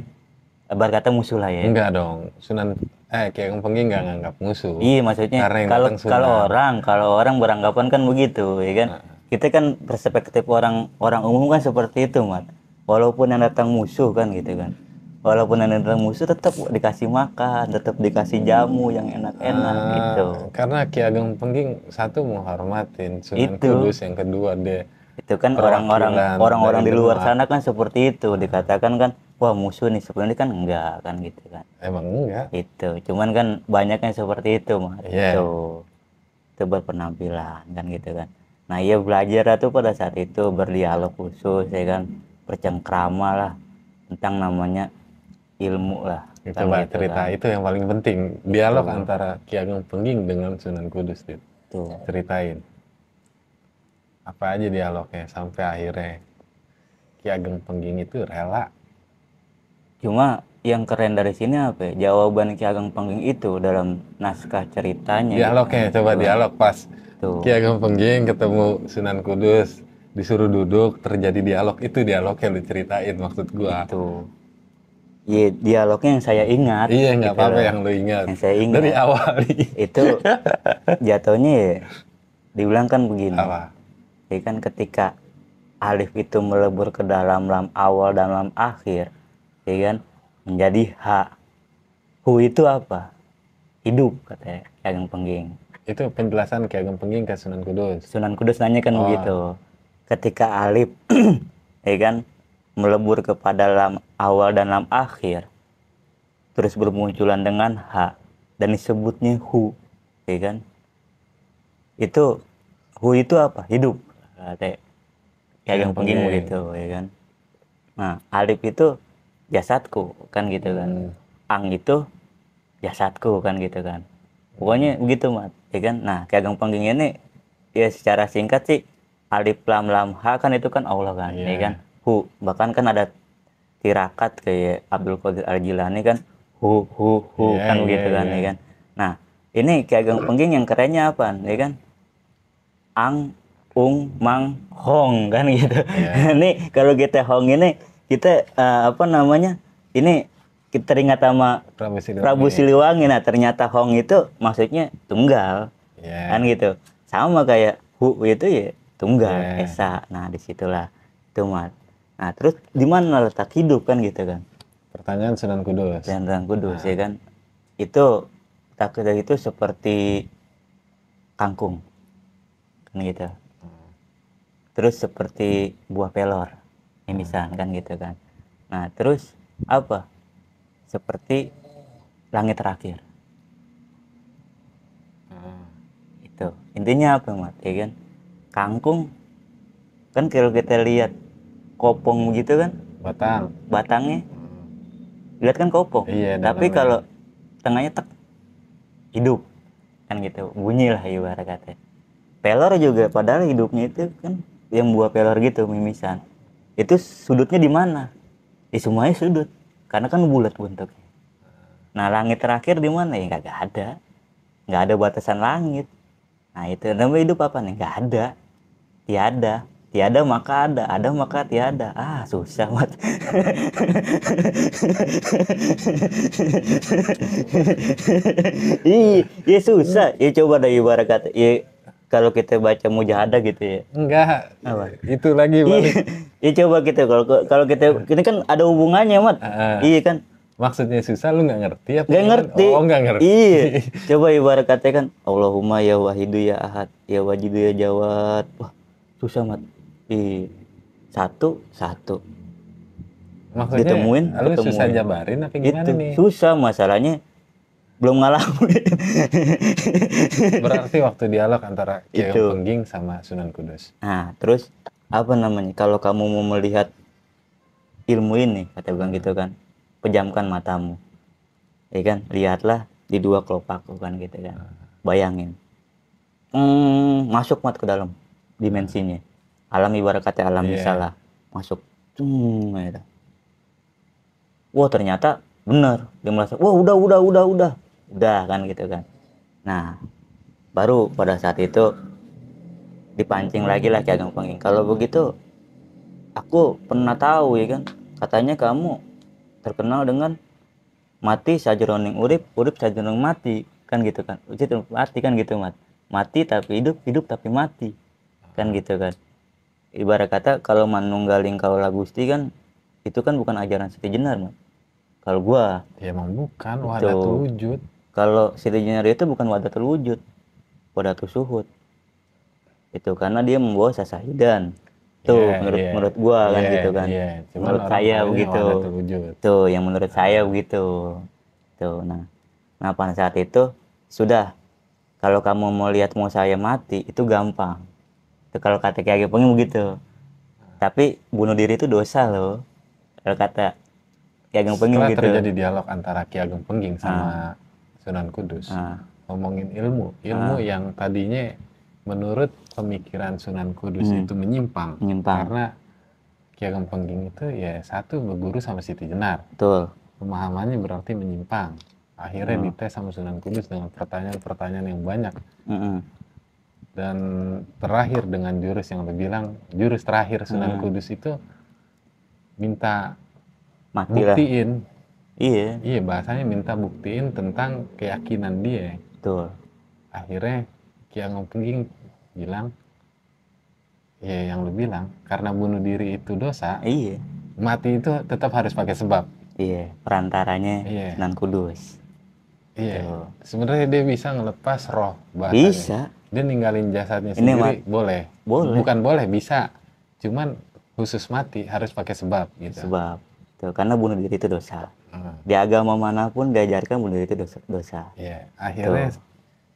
Abar kata musuh lah ya. Enggak dong, Sunan eh kayak Kempengki nggak nganggap musuh. Iya maksudnya kalau kalau orang kalau orang beranggapan kan begitu, ya kan? Kita kan perspektif orang orang umum kan seperti itu mat walaupun yang datang musuh kan gitu kan walaupun yang datang musuh tetap dikasih makan tetap dikasih jamu yang enak-enak ah, gitu karena Ki Ageng Pengging satu menghormatin Sunan itu. Kudus yang kedua deh. itu kan orang-orang orang-orang di luar sana kan seperti itu dikatakan kan wah musuh nih sebenarnya kan enggak kan gitu kan emang enggak itu cuman kan banyak yang seperti itu mah yeah. itu itu berpenampilan kan gitu kan nah ia belajar tuh pada saat itu berdialog khusus ya kan bercengkrama lah tentang namanya ilmu lah. itu coba itu cerita kan. itu yang paling penting dialog itu. antara Ki Ageng Pengging dengan Sunan Kudus itu ceritain apa aja dialognya sampai akhirnya Ki Ageng Pengging itu rela cuma yang keren dari sini apa ya? jawaban Ki Ageng Pengging itu dalam naskah ceritanya dialognya gitu. coba dialog pas Tuh. Ki Ageng Pengging ketemu Sunan Kudus disuruh duduk terjadi dialog itu dialog yang diceritain maksud gua itu ya dialognya yang saya ingat iya nggak gitu apa-apa yang lu ingat yang saya ingat dari awal itu jatuhnya ya dibilang kan begini apa? ya kan ketika alif itu melebur ke dalam lam awal dan lam akhir ya kan menjadi h hu itu apa hidup katanya kayak Ageng Pengging itu penjelasan kayak Ageng Pengging ke Sunan Kudus Sunan Kudus nanya kan oh. begitu ketika alif ya kan melebur kepada lam awal dan lam akhir terus bermunculan dengan h dan disebutnya hu ya kan itu hu itu apa hidup kata ya yang pengin gitu ya kan nah alif itu jasadku kan gitu kan hmm. ang itu jasadku kan gitu kan pokoknya begitu mat ya kan nah kagang pangging ini ya secara singkat sih alif lam lam ha kan itu kan Allah kan yeah. ya kan hu bahkan kan ada tirakat kayak Abdul Qadir Al Jilani kan hu hu hu yeah, kan yeah, gitu kan yeah. ya kan nah ini kayak Ageng Pengging yang kerennya apa ya kan ang ung mang hong kan gitu yeah. ini kalau kita hong ini kita uh, apa namanya ini kita teringat sama Prabu Siliwangi. Prabu Siliwangi. Nah ternyata Hong itu maksudnya tunggal, yeah. kan gitu. Sama kayak Hu itu ya tunggal yeah. esa nah disitulah itu mat nah terus di mana letak hidup kan gitu kan pertanyaan Sunan Kudus Sunan Kudus ya nah. ya kan itu takut itu seperti kangkung kan gitu hmm. terus seperti buah pelor misalkan hmm. kan gitu kan nah terus apa seperti langit terakhir hmm. itu intinya apa mat ya kan kangkung kan kalau kita lihat kopong gitu kan batang batangnya hmm. lihat kan kopong iya, tapi kalau tengahnya tek hidup kan gitu bunyi lah ibarat kata pelor juga padahal hidupnya itu kan yang buah pelor gitu mimisan itu sudutnya di mana di eh, semuanya sudut karena kan bulat bentuknya nah langit terakhir di mana ya nggak ada nggak ada batasan langit nah itu namanya hidup apa nih nggak ada tiada tiada maka ada ada maka tiada ah susah mat iya ya susah ya coba dari ibarat kata ya kalau kita baca mujahada gitu ya enggak apa itu lagi iya. balik ya coba kita kalau kalau kita ini kan ada hubungannya mat ah, ah. iya kan maksudnya susah lu nggak ngerti apa Gak ya? ngerti oh nggak ngerti iya coba ibarat kata kan Allahumma ya wahidu ya ahad ya wajidu ya jawad wah susah mat di satu satu Maksudnya, ditemuin lu ketemuin. susah jabarin apa gimana gitu. nih susah masalahnya belum ngalami berarti waktu dialog antara itu Pengging sama Sunan Kudus nah terus apa namanya kalau kamu mau melihat ilmu ini kata bang gitu kan pejamkan matamu ya kan lihatlah di dua kelopak bukan gitu kan hmm. bayangin hmm, masuk mat ke dalam dimensinya alam ibarat kata alam yeah. Iya. misalnya masuk cung gitu. wah ternyata bener dia merasa wah udah udah udah udah udah kan gitu kan nah baru pada saat itu dipancing lagi lah Ki Ageng kalau begitu aku pernah tahu ya kan katanya kamu terkenal dengan mati running urip urip saja mati kan gitu kan itu mati kan gitu mat mati tapi hidup hidup tapi mati kan gitu kan ibarat kata kalau manunggaling lagu lagusti kan itu kan bukan ajaran Siti Jenar man. kalau gua ya emang bukan gitu. wadah terwujud kalau Siti Jenar itu bukan wadah terwujud wadah suhud itu karena dia membawa sasahidan tuh yeah, menurut yeah. menurut gua kan yeah, gitu kan yeah. menurut saya begitu tuh yang menurut saya nah. begitu tuh nah nah pada saat itu sudah kalau kamu mau lihat mau saya mati itu gampang itu kalau kata Kiai Ageng begitu tapi bunuh diri itu dosa loh kalau kata Ki Ageng Pengging gitu. terjadi dialog antara Ki Ageng Pengging ah. sama ah. Sunan Kudus ah. ngomongin ilmu ilmu ah. yang tadinya menurut pemikiran Sunan Kudus hmm. itu menyimpang, menyimpang. karena Ki Ageng Pengging itu ya satu berguru sama Siti Jenar Betul. pemahamannya berarti menyimpang akhirnya hmm. dites sama Sunan Kudus dengan pertanyaan-pertanyaan yang banyak hmm dan terakhir dengan jurus yang bilang jurus terakhir Sunan hmm. Kudus itu minta Mati buktiin iya iya bahasanya minta buktiin tentang keyakinan dia betul akhirnya Kia Ngopengking bilang ya yang lu bilang karena bunuh diri itu dosa iya mati itu tetap harus pakai sebab iya perantaranya iya. Sunan Kudus Iya. Sebenarnya dia bisa ngelepas roh bahasanya. Bisa dia ninggalin jasadnya sendiri ini boleh. boleh bukan boleh bisa cuman khusus mati harus pakai sebab gitu sebab Tuh, karena bunuh diri itu dosa hmm. di agama manapun diajarkan bunuh diri itu dosa dosa iya, yeah. akhirnya Tuh.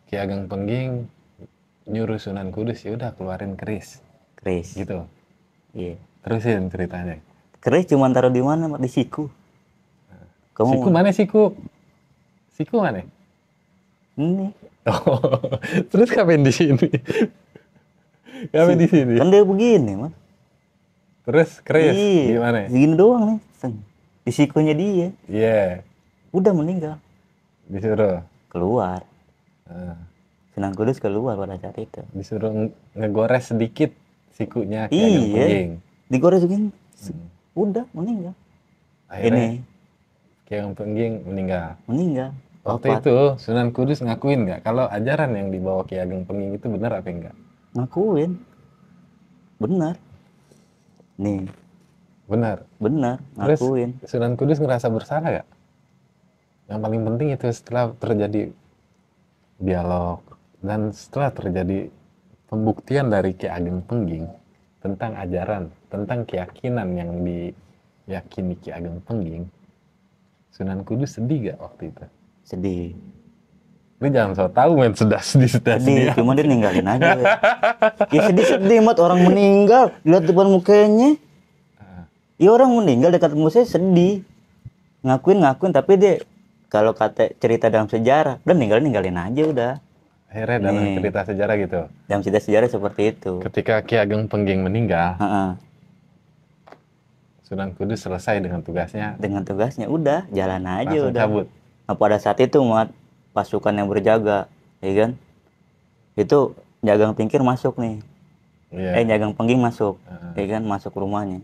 Ki Ageng Pengging nyuruh Sunan Kudus ya udah keluarin keris keris gitu iya yeah. terusin ceritanya keris cuman taruh di mana di siku kamu siku mana siku siku mana ini Oh, terus ngapain di sini? ngapain di sini? Kan dia begini, mah. Terus keris Iyi, gimana? Segini doang nih, seng. Risikonya dia. Iya. Yeah. Udah meninggal. Disuruh keluar. Uh. Senang Kudus keluar pada saat itu. Disuruh ngegores sedikit sikunya kayak Iya. Digores begini. Hmm. Udah meninggal. Akhirnya, Ini. Kayak pengging meninggal. Meninggal waktu itu Sunan Kudus ngakuin nggak kalau ajaran yang dibawa Ki Ageng Pengging itu benar apa enggak? Ngakuin. Benar. Nih. Benar. Benar, ngakuin. Terus, Sunan Kudus ngerasa bersalah nggak? Yang paling penting itu setelah terjadi dialog dan setelah terjadi pembuktian dari Ki Ageng Pengging tentang ajaran, tentang keyakinan yang diyakini Ki Ageng Pengging, Sunan Kudus sedih gak waktu itu? sedih lu jangan so tau men sedih sedih sedih, sedih cuma dia ninggalin aja ya, sedih sedih mat orang meninggal lihat depan mukanya ya orang meninggal dekat musuh sedih ngakuin ngakuin tapi dia kalau kata cerita dalam sejarah udah ninggalin ninggalin aja udah akhirnya dalam Nih. cerita sejarah gitu dalam cerita sejarah seperti itu ketika Ki Ageng Pengging meninggal uh -uh. Sunan Kudus selesai dengan tugasnya dengan tugasnya udah jalan aja Langsung udah cabut nah, pada saat itu mat pasukan yang berjaga ya kan itu jagang pinggir masuk nih yeah. eh jagang pengging masuk uh-huh. ya kan masuk rumahnya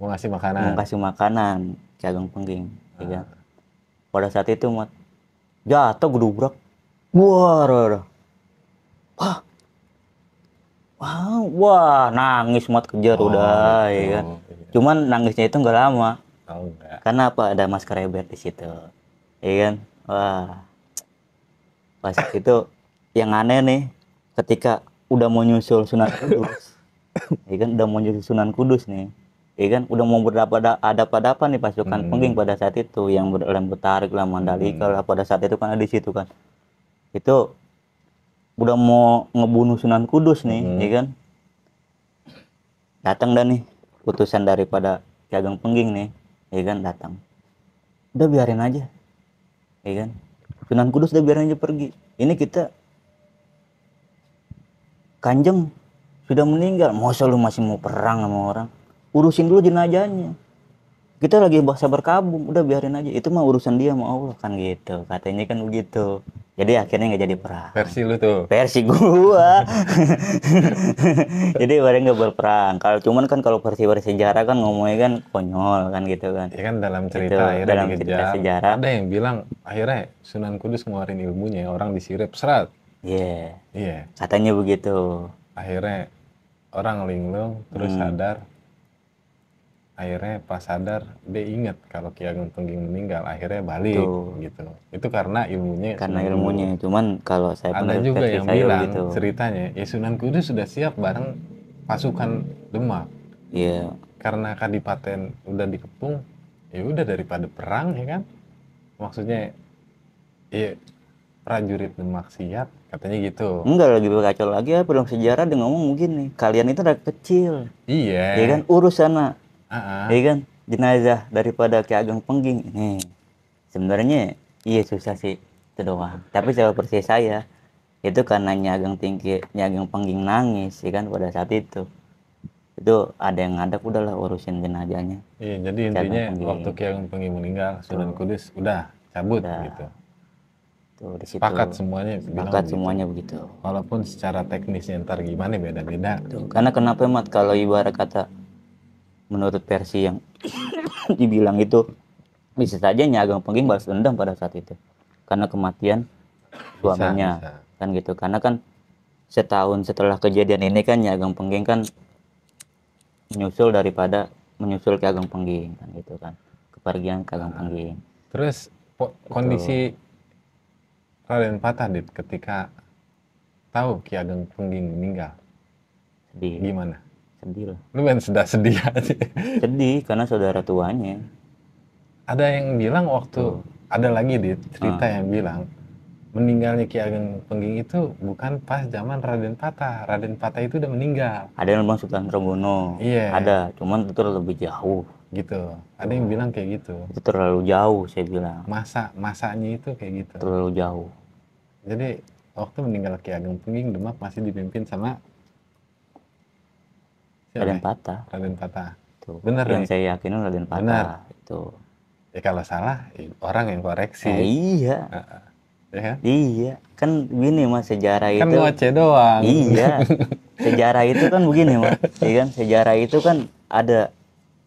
mau ngasih makanan mau kasih makanan jagang pengging uh-huh. ya kan pada saat itu mat jatuh gedubrak wah wah wah nangis mat kejar oh, udah, ya gitu. kan. Cuman nangisnya itu nggak lama. Oh, enggak. Karena apa? Ada masker Ebert di situ. Iya kan? Wah. Pas itu yang aneh nih ketika udah mau nyusul Sunan Kudus. Iya kan udah mau nyusul Sunan Kudus nih. Iya kan udah mau berapa ada pada apa nih pasukan hmm. pengging pada saat itu yang berlem tarik lah Mandalika hmm. pada saat itu kan ada di situ kan. Itu udah mau ngebunuh Sunan Kudus nih, hmm. iya kan? Datang dah nih putusan daripada Ki Ageng Pengging nih, ya kan datang. Udah biarin aja, ya kan Sunan Kudus udah biarin aja pergi ini kita kanjeng sudah meninggal masa lu masih mau perang sama orang urusin dulu jenajahnya kita lagi bahasa berkabung udah biarin aja itu mah urusan dia mau Allah kan gitu katanya kan begitu jadi akhirnya nggak jadi perang versi lu tuh versi gua jadi bareng nggak berperang kalau cuman kan kalau versi versi sejarah kan ngomongnya kan konyol kan gitu kan ya kan dalam gitu, cerita gitu, akhirnya dalam cerita cerita sejarah ada yang bilang akhirnya Sunan Kudus ngeluarin ilmunya orang disirep serat iya yeah. iya yeah. katanya begitu akhirnya orang linglung terus hmm. sadar akhirnya pas sadar dia ingat kalau Ki Ageng Tungging meninggal akhirnya balik Tuh. gitu itu karena ilmunya karena ilmu. Hmm. ilmunya cuman kalau saya ada juga yang bilang gitu. ceritanya ya Sunan Kudus sudah siap bareng pasukan Demak iya yeah. karena kadipaten udah dikepung ya udah daripada perang ya kan maksudnya ya prajurit Demak siap katanya gitu enggak lebih berkacau lagi ya belum sejarah dia ngomong mungkin nih kalian itu udah kecil iya ya kan urus sana uh ya kan jenazah daripada Ki Ageng Pengging ini sebenarnya iya susah sih itu doang tapi saya percaya saya itu karena ageng Tinggi ageng Pengging nangis ya kan pada saat itu itu ada yang ngadep udahlah urusin jenazahnya iya jadi intinya Pengging. waktu Ki Ageng Pengging meninggal Sunan Kudus udah cabut udah. gitu Tuh, Sepakat semuanya. Sepakat semuanya begitu. Walaupun secara teknisnya ntar gimana beda-beda. Karena kenapa mat kalau ibarat kata menurut versi yang dibilang itu bisa saja Nyi Ageng Pengging balas dendam pada saat itu karena kematian suaminya kan gitu karena kan setahun setelah kejadian ini kan Nyi Ageng Pengging kan menyusul daripada menyusul Ki Ageng Pengging kan gitu kan kepergian Ki Ageng ah. Pengging terus gitu. kondisi Raden Patadit ketika tahu Ki Ageng Pengging meninggal di gimana sedih lah lu main sedih sedih aja sedih karena saudara tuanya ada yang bilang waktu oh. ada lagi di cerita ah. yang bilang meninggalnya Ki Ageng Pengging itu bukan pas zaman Raden Patah. Raden Patah itu udah meninggal. Ada yang bilang Sultan Trenggono. Iya. Yeah. Ada, cuman itu lebih jauh. Gitu. Ada yang bilang kayak gitu. Itu terlalu jauh saya bilang. Masa masanya itu kayak gitu. Terlalu jauh. Jadi waktu meninggal Ki Ageng Pengging Demak masih dipimpin sama Siapa? Raden Patah. Raden Patah. Itu. Benar. Yang ya? saya yakin Raden Patah. Benar. Itu. Ya kalau salah ya, orang yang koreksi. Eh, iya. Uh Ya kan? Iya. Kan gini mas sejarah kan itu. Kan ngoceh doang. Iya. sejarah itu kan begini mas. Iya kan sejarah itu kan ada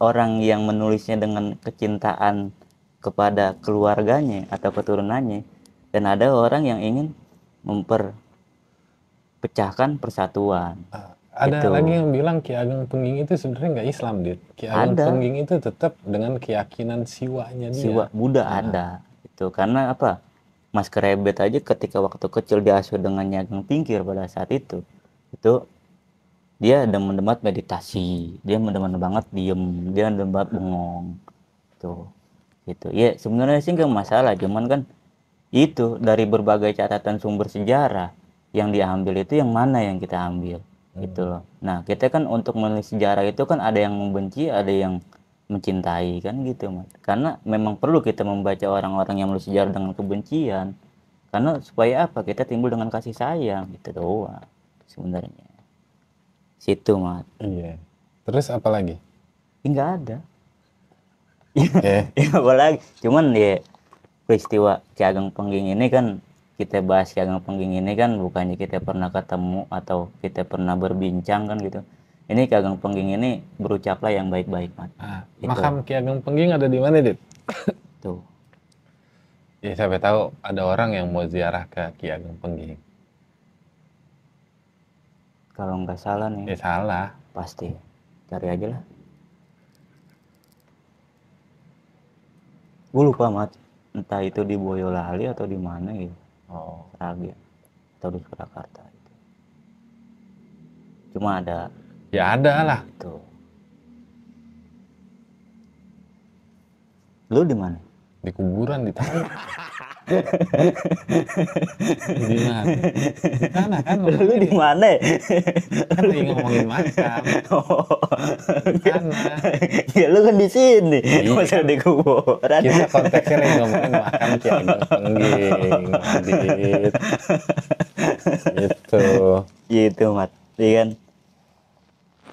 orang yang menulisnya dengan kecintaan kepada keluarganya atau keturunannya dan ada orang yang ingin memperpecahkan persatuan. Ah. Ada gitu. lagi yang bilang Ki Ageng Pengging itu sebenarnya nggak Islam, Dit. Ki Ageng ada. Pengging itu tetap dengan keyakinan siwanya dia. Siwa muda nah. ada. Itu karena apa? Mas Kerebet aja ketika waktu kecil diasuh dengan Ageng Pingkir pada saat itu. Itu dia demen banget meditasi, dia demen banget diem, dia demen bengong. Tuh. Gitu. gitu. Ya sebenarnya sih nggak masalah, cuman kan itu dari berbagai catatan sumber sejarah yang diambil itu yang mana yang kita ambil gitu hmm. loh. Nah, kita kan untuk menulis sejarah itu kan ada yang membenci, ada yang mencintai kan gitu, mas. Karena memang perlu kita membaca orang-orang yang menulis sejarah dengan kebencian. Karena supaya apa? Kita timbul dengan kasih sayang gitu doang sebenarnya. Situ, mas. Iya. Terus apa lagi? Enggak ada. Iya, okay. ya, apa Cuman ya peristiwa Ki Ageng Pengging ini kan kita bahas Ki Ageng Pengging ini kan bukannya kita pernah ketemu atau kita pernah berbincang kan gitu. Ini Ki Ageng Pengging ini berucaplah yang baik-baik, Mat. Ah, gitu. makam Ki Pengging ada di mana, Dit? Tuh. Ya, saya tahu ada orang yang mau ziarah ke Ki Ageng Pengging. Kalau nggak salah nih. Ya salah. Pasti. Cari aja lah. Gue lupa, Mat. Entah itu di Boyolali atau di mana gitu oh, lagi ya? atau di Surakarta itu cuma ada ya ada lah itu lu di mana di kuburan di tanah Sana kan lu lu di gitu. mana? Kan lagi ngomongin makam. Oh. Ya lu kan di sini. Iya. Masa di kuburan. Kita konteksnya lagi ngomongin makam Kiai Pengging. Gitu. Itu, Mat. Iya kan?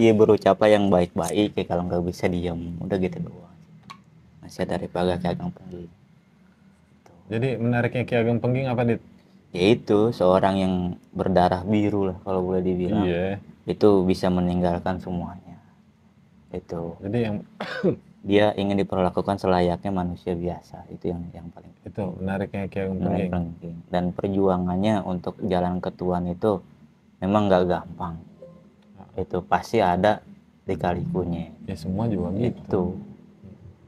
Iya berucapa yang baik-baik ya kalau nggak bisa diam udah gitu doang. Masih daripada kagak Pengging jadi menariknya Ki Ageng Pengging apa dit? Ya itu seorang yang berdarah biru lah kalau boleh dibilang. Iya. Itu bisa meninggalkan semuanya. Itu. Jadi yang dia ingin diperlakukan selayaknya manusia biasa itu yang yang paling itu menariknya Ki Ageng Pengging. Pengging. Dan perjuangannya untuk jalan ketuan itu memang nggak gampang. Ah. Itu pasti ada di dikalikunya. Ya semua juga gitu. Itu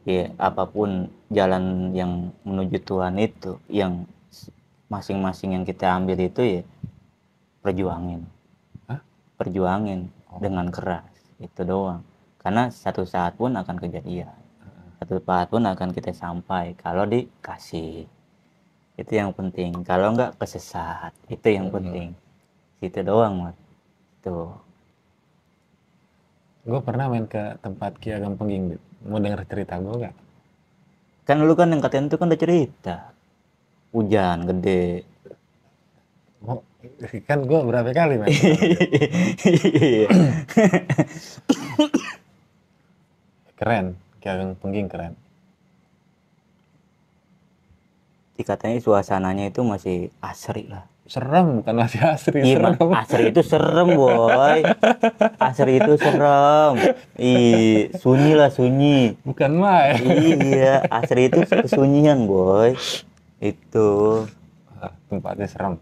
ya apapun jalan yang menuju Tuhan itu yang masing-masing yang kita ambil itu ya perjuangin Hah? perjuangin oh. dengan keras itu doang karena satu saat pun akan kejadian satu saat pun akan kita sampai kalau dikasih itu yang penting kalau enggak kesesat itu yang penting itu doang mas tuh gue pernah main ke tempat Ki Agam Pengging mau denger cerita gue gak? Kan lu kan yang katanya itu kan udah cerita. Hujan gede. Oh, kan gue berapa kali mas? keren, kayak Pengging keren. Dikatanya suasananya itu masih asri lah serem bukan masih ya, asri iya, serem. asri itu serem boy asri itu serem i sunyi lah sunyi bukan mah iya asri itu kesunyian boy itu tempatnya serem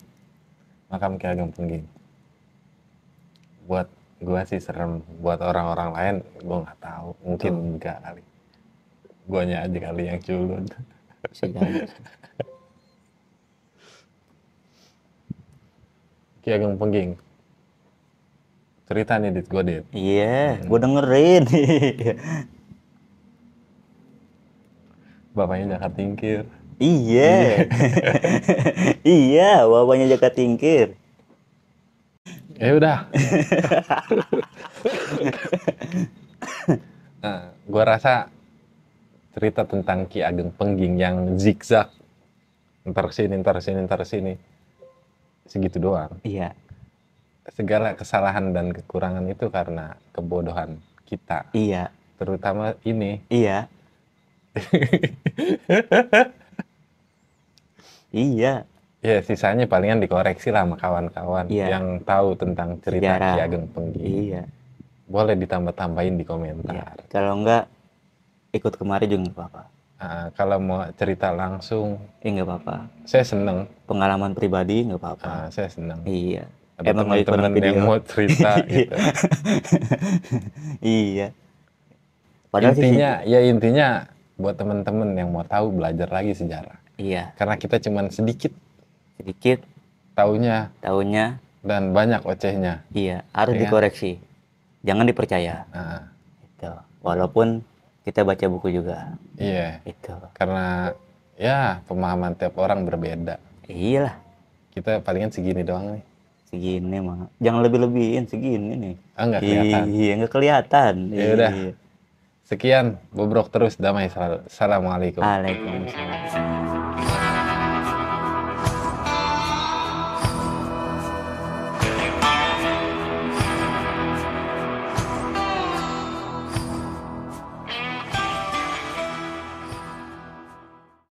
makam Ki Ageng Pungging buat gua sih serem buat orang-orang lain gua nggak tahu mungkin enggak kali guanya aja kali yang culun Iya Ageng Pengging. Cerita nih Dit, gue Dit. Iya, yeah, hmm. gue dengerin. Bapaknya Jaka Tingkir. Iya. iya, bapaknya Jaka Tingkir. Ya udah. nah, gue rasa cerita tentang Ki Ageng Pengging yang zigzag ntar sini ntar sini ntar sini segitu doang. Iya. Segala kesalahan dan kekurangan itu karena kebodohan kita. Iya. Terutama ini. Iya. iya. Ya sisanya palingan dikoreksi lah sama kawan-kawan iya. yang tahu tentang cerita Ki Ageng Penggi. Iya. Boleh ditambah-tambahin di komentar. Iya. Kalau enggak ikut kemari juga apa-apa. Ah, kalau mau cerita langsung, eh nggak apa-apa. Saya seneng. Pengalaman pribadi nggak apa-apa. Uh, saya seneng. Iya. Ada Emang teman-teman yang mau cerita iya. gitu. iya. Padahal intinya sih, ya intinya buat teman-teman yang mau tahu belajar lagi sejarah. Iya. Karena kita cuman sedikit. Sedikit. Taunya. Taunya. Dan banyak ocehnya. Iya. Harus ya. dikoreksi. Jangan dipercaya. Uh. Walaupun kita baca buku juga. Iya. Itu. Karena ya pemahaman tiap orang berbeda. Iyalah. Kita palingan segini doang nih. Segini mah. Jangan lebih-lebihin segini nih. Ah enggak iya, kelihatan. Iya enggak kelihatan. Ya iya. udah. Sekian, bobrok terus damai selalu. Assalamualaikum. Waalaikumsalam.